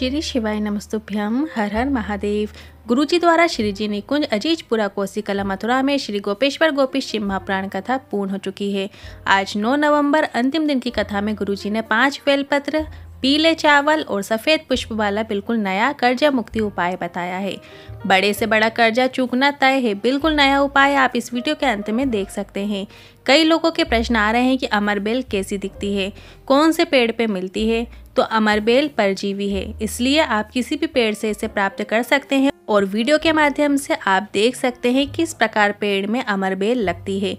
श्री शिवाय नमस्तुभ्यम हर हर महादेव गुरु जी द्वारा श्री जी कुंज अजीजपुरा कोसी कला मथुरा में श्री गोपेश्वर गोपी शिव महाप्राण कथा पूर्ण हो चुकी है आज 9 नवंबर अंतिम दिन की कथा में जी ने पांच बेलपत्र पीले चावल और सफ़ेद पुष्प वाला बिल्कुल नया कर्जा मुक्ति उपाय बताया है बड़े से बड़ा कर्जा चूकना तय है बिल्कुल नया उपाय आप इस वीडियो के अंत में देख सकते हैं कई लोगों के प्रश्न आ रहे हैं कि अमरबेल कैसी दिखती है कौन से पेड़ पे मिलती है तो अमरबेल परजीवी है इसलिए आप किसी भी पेड़ से इसे प्राप्त कर सकते हैं और वीडियो के माध्यम से आप देख सकते हैं किस प्रकार पेड़ में अमरबेल लगती है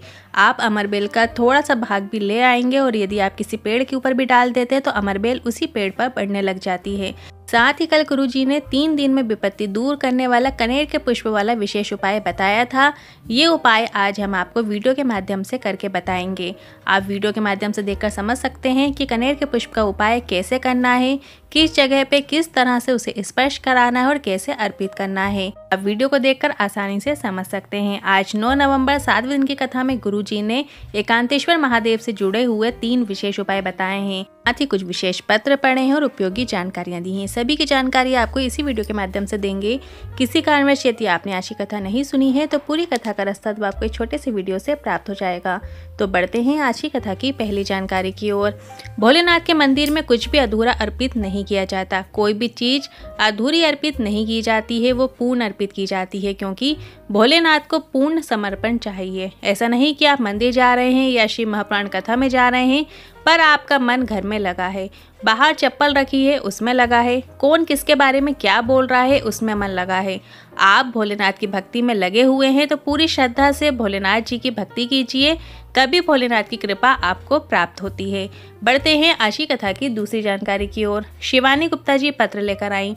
आप अमरबेल का थोड़ा सा भाग भी ले आएंगे और यदि आप किसी पेड़ के ऊपर भी डाल देते हैं तो अमरबेल उसी पेड़ पर बढ़ने लग जाती है साथ ही कल गुरु जी ने तीन दिन में विपत्ति दूर करने वाला कनेर के पुष्प वाला विशेष उपाय बताया था ये उपाय आज हम आपको वीडियो के माध्यम से करके बताएंगे आप वीडियो के माध्यम से देखकर समझ सकते हैं कि कनेर के पुष्प का उपाय कैसे करना है किस जगह पे किस तरह से उसे स्पर्श कराना है और कैसे अर्पित करना है आप वीडियो को देख आसानी से समझ सकते हैं आज नौ नवम्बर सातवें दिन की कथा में गुरु ने एकांतेश्वर महादेव से जुड़े हुए तीन विशेष उपाय बताए हैं साथ ही कुछ विशेष पत्र पढ़े हैं और उपयोगी जानकारियाँ दी हैं सभी की जानकारी आपको इसी वीडियो के माध्यम से देंगे किसी कारणवश यदि आपने आशी कथा नहीं सुनी है तो पूरी कथा का रास्ता तो आपको एक छोटे से वीडियो से प्राप्त हो जाएगा तो बढ़ते हैं आशी कथा की पहली जानकारी की ओर भोलेनाथ के मंदिर में कुछ भी अधूरा अर्पित नहीं किया जाता कोई भी चीज़ अधूरी अर्पित नहीं की जाती है वो पूर्ण अर्पित की जाती है क्योंकि भोलेनाथ को पूर्ण समर्पण चाहिए ऐसा नहीं कि आप मंदिर जा रहे हैं या शिव महाप्राण कथा में जा रहे हैं पर आपका मन घर में लगा है बाहर चप्पल रखी है उसमें लगा है कौन किसके बारे में क्या बोल रहा है उसमें मन लगा है आप भोलेनाथ की भक्ति में लगे हुए हैं तो पूरी श्रद्धा से भोलेनाथ जी की भक्ति कीजिए तभी भोलेनाथ की कृपा आपको प्राप्त होती है बढ़ते हैं आशी कथा की दूसरी जानकारी की ओर शिवानी गुप्ता जी पत्र लेकर आई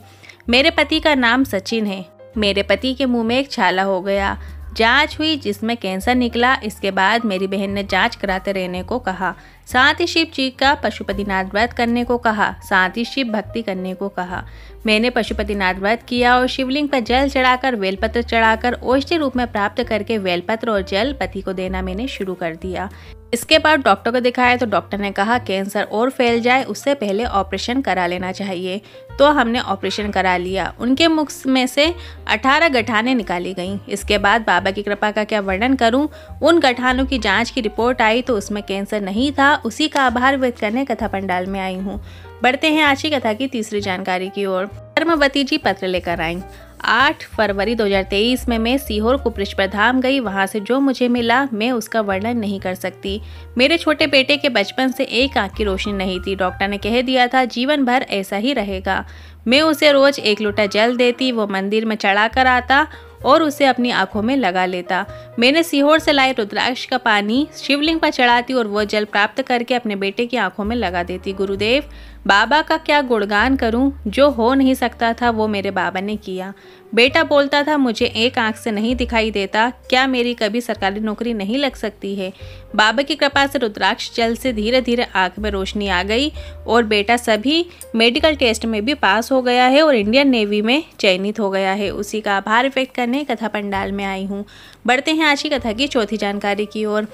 मेरे पति का नाम सचिन है मेरे पति के मुंह में एक छाला हो गया जांच हुई जिसमें कैंसर निकला इसके बाद मेरी बहन ने जांच कराते रहने को कहा साथ ही शिव जी का पशुपतिनाथ व्रत करने को कहा साथ ही शिव भक्ति करने को कहा मैंने पशुपतिनाथ व्रत किया और शिवलिंग पर जल चढ़ाकर वेलपत्र चढ़ाकर औषधि रूप में प्राप्त करके वेलपत्र और जल पति को देना मैंने शुरू कर दिया इसके बाद डॉक्टर को दिखाया तो डॉक्टर ने कहा कैंसर और फैल जाए उससे पहले ऑपरेशन करा लेना चाहिए तो हमने ऑपरेशन करा लिया उनके मुख में से 18 गठाने निकाली गईं इसके बाद बाबा की कृपा का क्या वर्णन करूं उन गठानों की जांच की रिपोर्ट आई तो उसमें कैंसर नहीं था उसी का आभार व्यक्त करने कथा पंडाल में आई हूँ बढ़ते हैं आज की कथा की तीसरी जानकारी की ओर धर्मवती जी पत्र लेकर आई आठ फरवरी 2023 में मैं सीहोर कुपरिश पर धाम गई वहाँ से जो मुझे मिला मैं उसका वर्णन नहीं कर सकती मेरे छोटे बेटे के बचपन से एक आंख की रोशनी नहीं थी डॉक्टर ने कह दिया था जीवन भर ऐसा ही रहेगा मैं उसे रोज एक लोटा जल देती वो मंदिर में चढ़ा कर आता और उसे अपनी आंखों में लगा लेता मैंने सीहोर से लाए रुद्राक्ष का पानी शिवलिंग पर चढ़ाती और वह जल प्राप्त करके अपने बेटे की आंखों में लगा देती गुरुदेव बाबा का क्या गुणगान करूं जो हो नहीं सकता था वो मेरे बाबा ने किया बेटा बोलता था मुझे एक आंख से नहीं दिखाई देता क्या मेरी कभी सरकारी नौकरी नहीं लग सकती है बाबा की कृपा से रुद्राक्ष जल से धीरे धीरे आंख में रोशनी आ गई और बेटा सभी मेडिकल टेस्ट में भी पास हो गया है और इंडियन नेवी में चयनित हो गया है उसी का आभार व्यक्त कर करने कथा पंडाल में आई हूँ बढ़ते हैं आज की कथा की चौथी जानकारी की ओर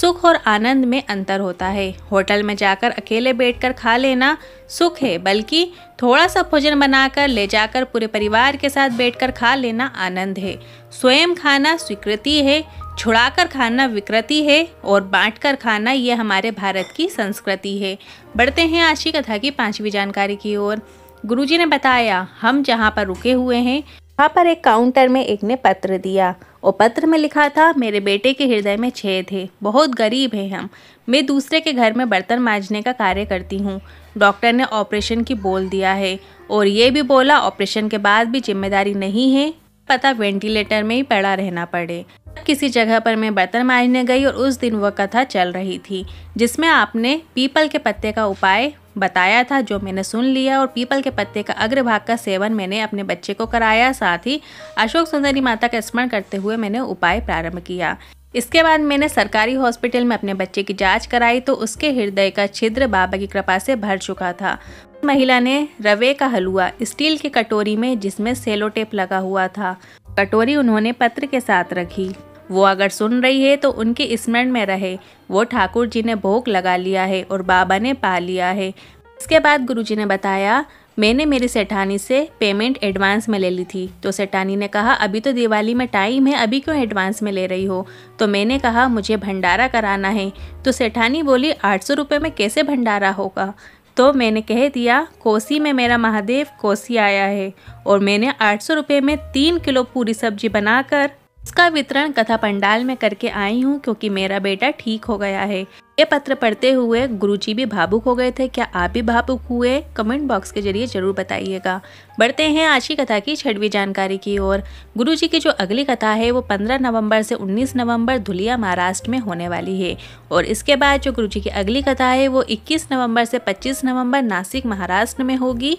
सुख और आनंद में अंतर होता है होटल में जाकर अकेले बैठकर खा लेना सुख है बल्कि थोड़ा सा भोजन बनाकर ले जाकर पूरे परिवार के साथ बैठकर खा लेना आनंद है स्वयं खाना स्वीकृति है छुड़ाकर खाना विकृति है और बांटकर खाना ये हमारे भारत की संस्कृति है बढ़ते हैं आज की कथा की पांचवी जानकारी की ओर गुरुजी ने बताया हम जहाँ पर रुके हुए हैं वहाँ पर एक काउंटर में एक ने पत्र दिया और पत्र में लिखा था मेरे बेटे के हृदय में छेद है बहुत गरीब हैं हम मैं दूसरे के घर में बर्तन माँजने का कार्य करती हूँ डॉक्टर ने ऑपरेशन की बोल दिया है और ये भी बोला ऑपरेशन के बाद भी जिम्मेदारी नहीं है पता वेंटिलेटर में ही पड़ा रहना पड़े किसी जगह पर मैं बर्तन मारने गई और उस दिन वह कथा चल रही थी जिसमें आपने पीपल के पत्ते का उपाय बताया था जो मैंने सुन लिया और पीपल के पत्ते का अग्रभाग का सेवन मैंने अपने बच्चे को कराया साथ ही अशोक सुंदरी माता का स्मरण करते हुए मैंने उपाय प्रारंभ किया इसके बाद मैंने सरकारी हॉस्पिटल में अपने बच्चे की जांच कराई तो उसके हृदय का छिद्र बाबा की कृपा से भर चुका था महिला ने रवे का हलवा स्टील की कटोरी में जिसमें सेलो टेप लगा हुआ था कटोरी उन्होंने पत्र के साथ रखी वो अगर सुन रही है तो उनके स्मरण में रहे वो ठाकुर जी ने भोग लगा लिया है और बाबा ने पा लिया है इसके बाद गुरुजी ने बताया मैंने मेरी सेठानी से पेमेंट एडवांस में ले ली थी तो सेठानी ने कहा अभी तो दिवाली में टाइम है अभी क्यों एडवांस में ले रही हो तो मैंने कहा मुझे भंडारा कराना है तो सेठानी बोली आठ सौ रुपये में कैसे भंडारा होगा तो मैंने कह दिया कोसी में मेरा महादेव कोसी आया है और मैंने आठ सौ रुपये में तीन किलो पूरी सब्जी बनाकर उसका वितरण कथा पंडाल में करके आई हूँ क्योंकि मेरा बेटा ठीक हो गया है ये पत्र पढ़ते हुए गुरुजी भी भावुक हो गए थे क्या आप भी भावुक हुए कमेंट बॉक्स के जरिए जरूर बताइएगा बढ़ते हैं आज की कथा की छठवीं जानकारी की ओर गुरुजी की जो अगली कथा है वो 15 नवंबर से 19 नवंबर धुलिया महाराष्ट्र में होने वाली है और इसके बाद जो गुरुजी की अगली कथा है वो 21 नवंबर से 25 नवंबर नासिक महाराष्ट्र में होगी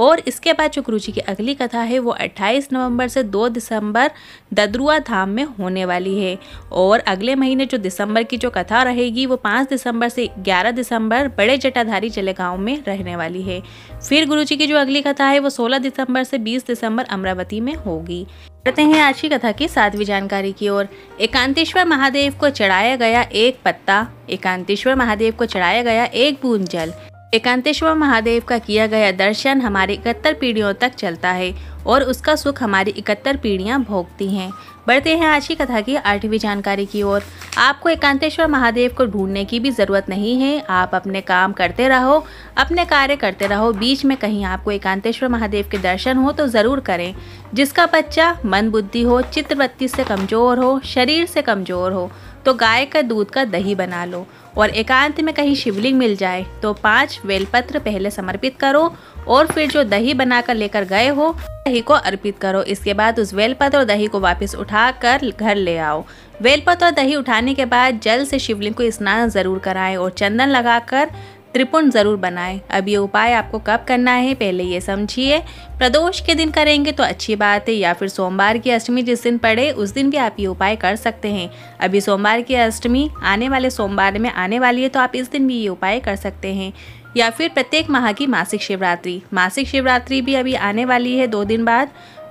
और इसके बाद जो जी की अगली कथा है वो 28 नवंबर से 2 दिसंबर ददरुआ धाम में होने वाली है और अगले महीने जो दिसंबर की जो कथा रहेगी वो पाँच पाँच दिसंबर से ग्यारह दिसंबर बड़े जटाधारी जले गाँव में रहने वाली है फिर गुरु जी की जो अगली कथा है वो सोलह दिसंबर से बीस दिसंबर अमरावती में होगी करते हैं आज की कथा की सातवीं जानकारी की ओर एकांतेश्वर महादेव को चढ़ाया गया एक पत्ता एकांतेश्वर महादेव को चढ़ाया गया एक बूंद जल एकांतेश्वर महादेव का किया गया दर्शन हमारे इकहत्तर पीढ़ियों तक चलता है और उसका सुख हमारी इकहत्तर पीढ़ियाँ भोगती हैं बढ़ते हैं आज की कथा की आठवीं जानकारी की ओर आपको एकांतेश्वर महादेव को ढूंढने की भी ज़रूरत नहीं है आप अपने काम करते रहो अपने कार्य करते रहो बीच में कहीं आपको एकांतेश्वर महादेव के दर्शन हो तो ज़रूर करें जिसका बच्चा मन बुद्धि हो चित्रवृत्ति से कमज़ोर हो शरीर से कमज़ोर हो तो गाय का दूध का दही बना लो और एकांत में कहीं शिवलिंग मिल जाए तो पांच बेलपत्र पहले समर्पित करो और फिर जो दही बनाकर लेकर गए हो दही को अर्पित करो इसके बाद उस बेलपत्र और दही को वापस उठा कर घर ले आओ बेलपत्र और दही उठाने के बाद जल से शिवलिंग को स्नान ज़रूर कराएं और चंदन लगाकर त्रिपुण ज़रूर बनाएं अब ये उपाय आपको कब करना है पहले ये समझिए प्रदोष के दिन करेंगे तो अच्छी बात है या फिर सोमवार की अष्टमी जिस दिन पड़े उस दिन भी आप ये उपाय कर सकते हैं अभी सोमवार की अष्टमी आने वाले सोमवार में आने वाली है तो आप इस दिन भी ये उपाय कर सकते हैं या फिर प्रत्येक माह की मासिक शिवरात्रि मासिक शिवरात्रि भी अभी आने वाली है दो दिन बाद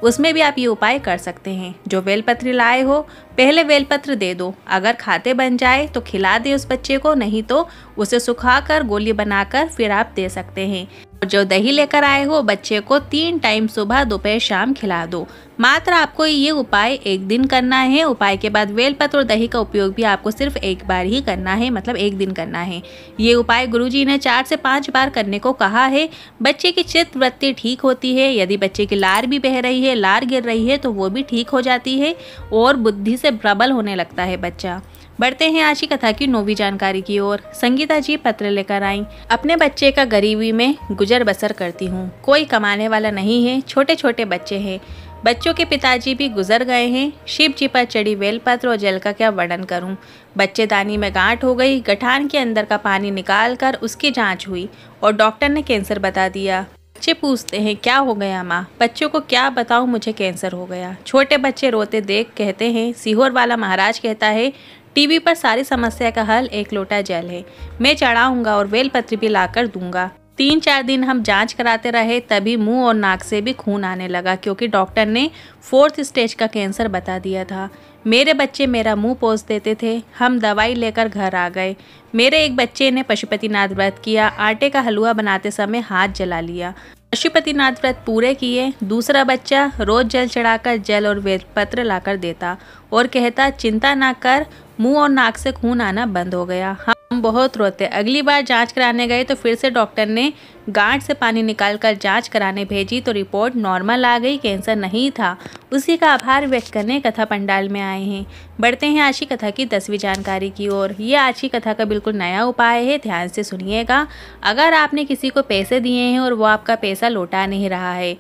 उसमें भी आप ये उपाय कर सकते हैं जो बेलपत्री लाए हो पहले बेलपत्र दे दो अगर खाते बन जाए तो खिला दे उस बच्चे को नहीं तो उसे सुखा कर गोली बनाकर फिर आप दे सकते हैं जो दही लेकर आए हो बच्चे को तीन टाइम सुबह दोपहर शाम खिला दो मात्र आपको ये उपाय एक दिन करना है उपाय के बाद बेलपत्र और दही का उपयोग भी आपको सिर्फ एक बार ही करना है मतलब एक दिन करना है ये उपाय गुरुजी ने चार से पाँच बार करने को कहा है बच्चे की चित्त वृत्ति ठीक होती है यदि बच्चे की लार भी बह रही है लार गिर रही है तो वो भी ठीक हो जाती है और बुद्धि से से प्रबल होने लगता है बच्चा बढ़ते हैं आज की कथा की नोवी जानकारी की ओर संगीता जी पत्र लेकर आईं अपने बच्चे का गरीबी में गुजर बसर करती हूँ कोई कमाने वाला नहीं है छोटे छोटे बच्चे हैं बच्चों के पिताजी भी गुजर गए हैं शिव जी पर चढ़ी बेलपत्र और जल का क्या वर्णन करूं? बच्चे दानी में गांठ हो गई गठान के अंदर का पानी निकाल कर उसकी जांच हुई और डॉक्टर ने कैंसर बता दिया बच्चे पूछते हैं क्या हो गया माँ बच्चों को क्या बताऊँ मुझे कैंसर हो गया छोटे बच्चे रोते देख कहते हैं सीहोर वाला महाराज कहता है टीवी पर सारी समस्या का हल एक लोटा जल है मैं चढ़ाऊंगा और बेलपत्री भी लाकर दूंगा तीन चार दिन हम जांच कराते रहे तभी मुंह और नाक से भी खून आने लगा क्योंकि डॉक्टर ने फोर्थ स्टेज का कैंसर बता दिया था मेरे बच्चे मेरा मुंह पोस देते थे हम दवाई लेकर घर आ गए मेरे एक बच्चे ने पशुपतिनाथ व्रत किया आटे का हलवा बनाते समय हाथ जला लिया पशुपतिनाथ व्रत पूरे किए दूसरा बच्चा रोज जल चढ़ाकर जल और पत्र लाकर देता और कहता चिंता ना कर मुंह और नाक से खून आना बंद हो गया हाँ बहुत रोते अगली बार जांच कराने गए तो फिर से डॉक्टर ने गांठ से पानी निकालकर जांच कराने भेजी तो रिपोर्ट नॉर्मल आ गई कैंसर नहीं था उसी का आभार व्यक्त करने कथा पंडाल में आए हैं बढ़ते हैं आज की कथा की दसवीं जानकारी की ओर ये आज की कथा का बिल्कुल नया उपाय है ध्यान से सुनिएगा अगर आपने किसी को पैसे दिए हैं और वो आपका पैसा लौटा नहीं रहा है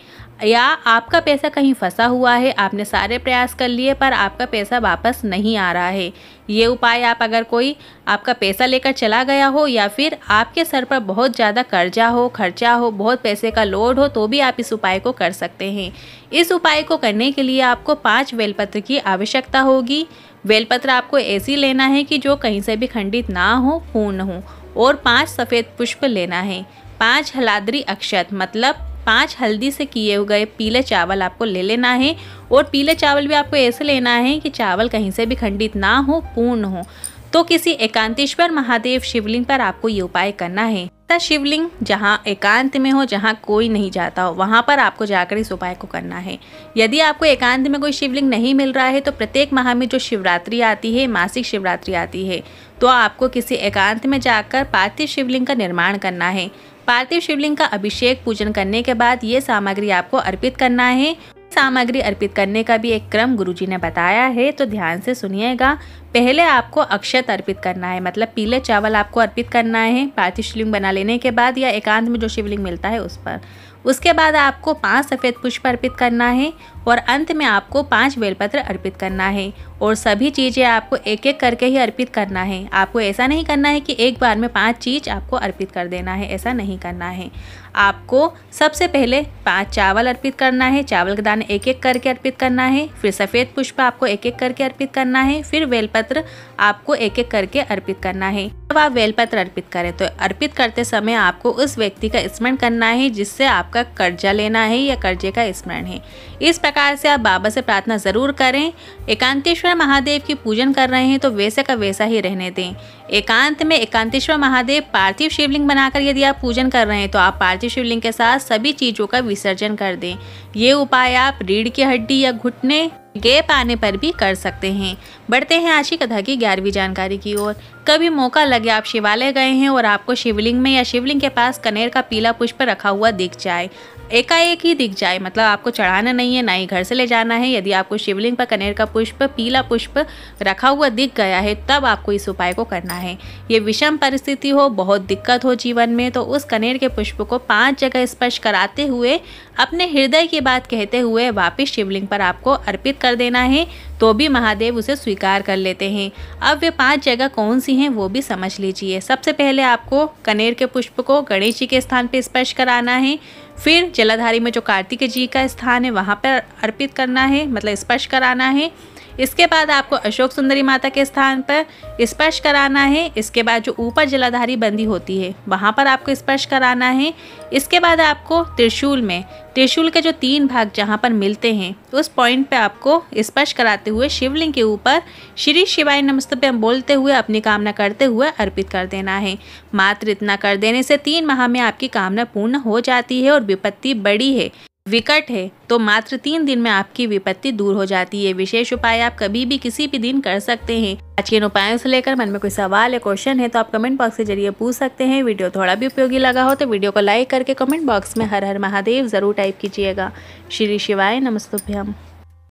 या आपका पैसा कहीं फंसा हुआ है आपने सारे प्रयास कर लिए पर आपका पैसा वापस नहीं आ रहा है ये उपाय आप अगर कोई आपका पैसा लेकर चला गया हो या फिर आपके सर पर बहुत ज़्यादा कर्जा हो खर्चा हो बहुत पैसे का लोड हो तो भी आप इस उपाय को कर सकते हैं इस उपाय को करने के लिए आपको पाँच बेलपत्र की आवश्यकता होगी बेलपत्र आपको ऐसी लेना है कि जो कहीं से भी खंडित ना हो पूर्ण हो और पाँच सफ़ेद पुष्प लेना है पाँच हलाद्री अक्षत मतलब पाँच हल्दी से किए हुए पीले चावल आपको ले लेना है और पीले चावल भी आपको ऐसे लेना है कि चावल कहीं से भी खंडित ना हो पूर्ण हो तो किसी एकांतेश्वर महादेव शिवलिंग पर आपको ये उपाय करना है शिवलिंग जहाँ एकांत में हो जहाँ कोई नहीं जाता हो वहाँ पर आपको जाकर इस उपाय को करना है यदि आपको एकांत में कोई शिवलिंग नहीं मिल रहा है तो प्रत्येक माह में जो शिवरात्रि आती है मासिक शिवरात्रि आती है तो आपको किसी एकांत में जाकर पार्थिव शिवलिंग का निर्माण करना है पार्थिव शिवलिंग का अभिषेक पूजन करने के बाद ये सामग्री आपको अर्पित करना है सामग्री अर्पित करने का भी एक क्रम गुरुजी ने बताया है तो ध्यान से सुनिएगा पहले आपको अक्षत अर्पित करना है मतलब पीले चावल आपको अर्पित करना है पार्थिव शिवलिंग बना लेने के बाद या एकांत में जो शिवलिंग मिलता है उस पर उसके बाद आपको पांच सफ़ेद पुष्प अर्पित करना है और अंत में आपको पांच बेलपत्र अर्पित करना है और सभी चीज़ें आपको एक एक करके ही अर्पित करना है आपको ऐसा नहीं करना है कि एक बार में पांच चीज़ आपको अर्पित कर देना है ऐसा नहीं करना है आपको सबसे पहले पांच चावल अर्पित करना है चावल के दान एक एक करके अर्पित करना है फिर सफ़ेद पुष्प आपको एक एक करके अर्पित करना है फिर बेलपत्र पत्र आपको एक एक करके अर्पित करना है जब आप बेलपत्र अर्पित करें तो अर्पित करते समय आपको उस व्यक्ति का स्मरण करना है जिससे आपका कर्जा लेना है या कर्जे का स्मरण है इस प्रकार से आप बाबा से प्रार्थना जरूर करें एकांतेश्वर महादेव की पूजन कर रहे हैं तो वैसे का वैसा ही रहने दें एकांत में एकांतेश्वर महादेव पार्थिव शिवलिंग बनाकर यदि आप पूजन कर रहे हैं तो आप पार्थिव शिवलिंग के साथ सभी चीज़ों का विसर्जन कर दें ये उपाय आप रीढ़ की हड्डी या घुटने गैप आने पर भी कर सकते हैं बढ़ते हैं आज की कथा की ग्यारहवीं जानकारी की ओर कभी मौका लगे आप शिवालय गए हैं और आपको शिवलिंग में या शिवलिंग के पास कनेर का पीला पुष्प रखा हुआ दिख जाए एकाएक ही दिख जाए मतलब आपको चढ़ाना नहीं है ना ही घर से ले जाना है यदि आपको शिवलिंग पर कनेर का पुष्प पीला पुष्प रखा हुआ दिख गया है तब आपको इस उपाय को करना है ये विषम परिस्थिति हो बहुत दिक्कत हो जीवन में तो उस कनेर के पुष्प को पाँच जगह स्पर्श कराते हुए अपने हृदय की बात कहते हुए वापिस शिवलिंग पर आपको अर्पित कर देना है तो भी महादेव उसे स्वीकार कर लेते हैं अब वे पांच जगह कौन सी हैं वो भी समझ लीजिए सबसे पहले आपको कनेर के पुष्प को गणेश जी के स्थान पर स्पर्श कराना है फिर जलाधारी में जो कार्तिक जी का स्थान है वहाँ पर अर्पित करना है मतलब स्पर्श कराना है इसके बाद आपको अशोक सुंदरी माता के स्थान पर स्पर्श कराना है इसके बाद जो ऊपर जलाधारी बंदी होती है वहाँ पर आपको स्पर्श कराना है इसके बाद आपको त्रिशूल में त्रिशूल के जो तीन भाग जहाँ पर मिलते हैं उस पॉइंट पे आपको स्पर्श कराते हुए शिवलिंग के ऊपर श्री शिवाय पे बोलते हुए अपनी कामना करते हुए अर्पित कर देना है मात्र इतना कर देने से तीन माह में आपकी कामना पूर्ण हो जाती है और विपत्ति बड़ी है विकट है तो मात्र तीन दिन में आपकी विपत्ति दूर हो जाती है विशेष उपाय आप कभी भी किसी भी दिन कर सकते हैं आज के इन उपायों से लेकर मन में कोई सवाल या क्वेश्चन है तो आप कमेंट बॉक्स के जरिए पूछ सकते हैं वीडियो थोड़ा भी उपयोगी लगा हो तो वीडियो को लाइक करके कमेंट बॉक्स में हर हर महादेव ज़रूर टाइप कीजिएगा श्री शिवाय नमस्तुभ्यम